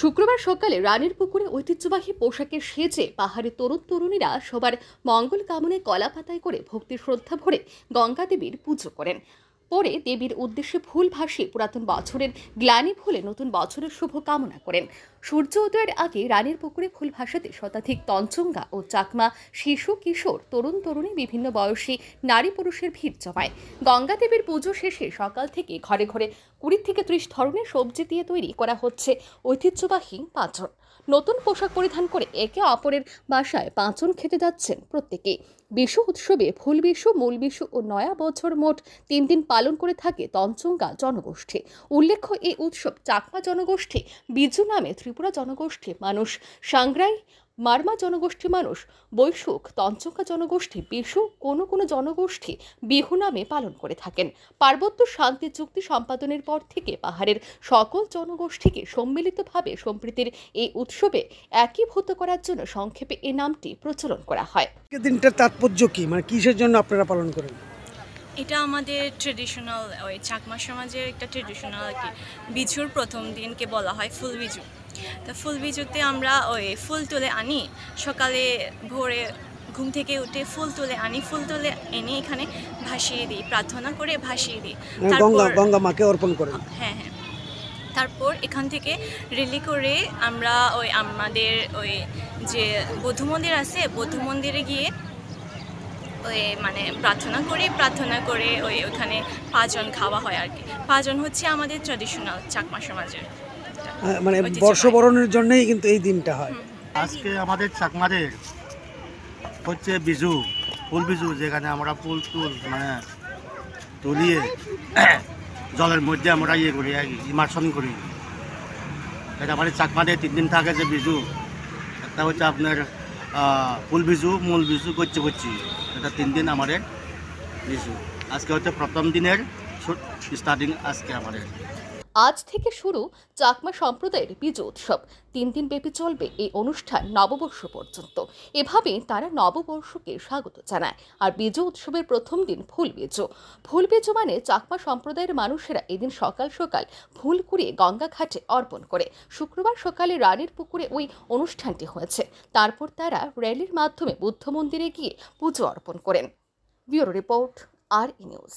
শুক্রবার সকালে রানীর পুকুরে ঐতিহ্যবাহী পোশাকে সেজে পাহাড়ে তরুণ তরুণীরা সবার মঙ্গল কামনে কলা পাতায় করে ভক্তি শ্রদ্ধা ভরে গঙ্গা দেবীর পুজো করেন পরে দেবীর উদ্দেশ্যে ফুল ভাসিয়ে পুরাতন বছরের গ্লানি ভুলে নতুন বছরের শুভ কামনা করেন সূর্য উদয়ের আগে রানীর পুকুরে ফুল ভাসাতে শতাধিক তঞ্চঙ্গা ও চাকমা শিশু কিশোর তরুণ তরুণী বিভিন্ন বয়সী নারী পুরুষের ভিড় জমায় গঙ্গা দেবীর পুজো শেষে সকাল থেকে ঘরে ঘরে কুড়ি থেকে ত্রিশ ধরনের সবজি দিয়ে তৈরি করা হচ্ছে ঐতিহ্যবাহী পাঁচন নতুন পোশাক পরিধান করে একে অপরের বাসায় পাঁচন খেতে যাচ্ছেন প্রত্যেকেই বিশু উৎসবে ফুল বিশু মূল বিশু ও নয়া বছর মোট তিন দিন পালন করে থাকে তঞ্চঙ্গা জনগোষ্ঠী উল্লেখ্য এই উৎসব চাকমা জনগোষ্ঠী বিজু নামে ত্রিপুরা জনগোষ্ঠী মানুষ সাংগ্রাই মারমা জনগোষ্ঠী মানুষ বৈশুক তঞ্চঙ্গা জনগোষ্ঠী বিশু কোনো কোনো জনগোষ্ঠী বিহু নামে পালন করে থাকেন পার্বত্য শান্তি চুক্তি সম্পাদনের পর থেকে পাহাড়ের সকল জনগোষ্ঠীকে সম্মিলিতভাবে সম্প্রীতির এই উৎসবে একীভূত করার জন্য সংক্ষেপে এ নামটি প্রচলন করা হয় আজকের দিনটার তাৎপর্য কি মানে কিসের জন্য আপনারা পালন করেন এটা আমাদের ট্রেডিশনাল ওই চাকমা সমাজের একটা ট্রেডিশনাল আর কি বিজুর প্রথম দিনকে বলা হয় ফুল বিজু তো ফুল বিজুতে আমরা ওই ফুল তুলে আনি সকালে ভোরে ঘুম থেকে উঠে ফুল তুলে আনি ফুল তুলে এনে এখানে ভাসিয়ে দিই প্রার্থনা করে ভাসিয়ে দিই মানে গঙ্গা গঙ্গা মাকে অর্পণ করে হ্যাঁ হ্যাঁ তারপর এখান থেকে রেলি করে আমরা ওই আমাদের ওই যে বৌদ্ধ মন্দির আছে বৌদ্ধ মন্দিরে গিয়ে ওই মানে প্রার্থনা করি প্রার্থনা করে ওই ওখানে পাঁচজন খাওয়া হয় আর কি পাঁচজন হচ্ছে আমাদের ট্র্যাডিশনাল চাকমা সমাজের মানে বর্ষবরণের জন্যই কিন্তু এই দিনটা হয় আজকে আমাদের চাকমাদের হচ্ছে বিজু ফুল বিজু যেখানে আমরা ফুল টুল মানে তুলিয়ে জলের মধ্যে আমরা ইয়ে করি ইমার্শন করি এটা মানে চাকমাতে তিন দিন থাকে যে বিজু একটা হচ্ছে আপনার ফুল বিজু মূল বিজু করছি করছি এটা তিন দিন আমাদের বিজু আজকে হচ্ছে প্রথম দিনের স্টার্টিং আজকে আমাদের আজ থেকে শুরু চাকমা সম্প্রদায়ের বীজ উৎসব তিন দিন ব্যাপী চলবে এই অনুষ্ঠান নববর্ষ পর্যন্ত এভাবে তারা নববর্ষকে স্বাগত জানায় আর বীজ উৎসবের প্রথম দিন ফুল বেজো ফুল বেজো মানে চাকমা সম্প্রদায়ের মানুষেরা এদিন সকাল সকাল ফুল কুড়িয়ে গঙ্গা ঘাটে অর্পণ করে শুক্রবার সকালে রানীর পুকুরে ওই অনুষ্ঠানটি হয়েছে তারপর তারা র্যালির মাধ্যমে বুদ্ধ মন্দিরে গিয়ে পুজো অর্পণ করেন ব্যুরো রিপোর্ট আর ই নিউজ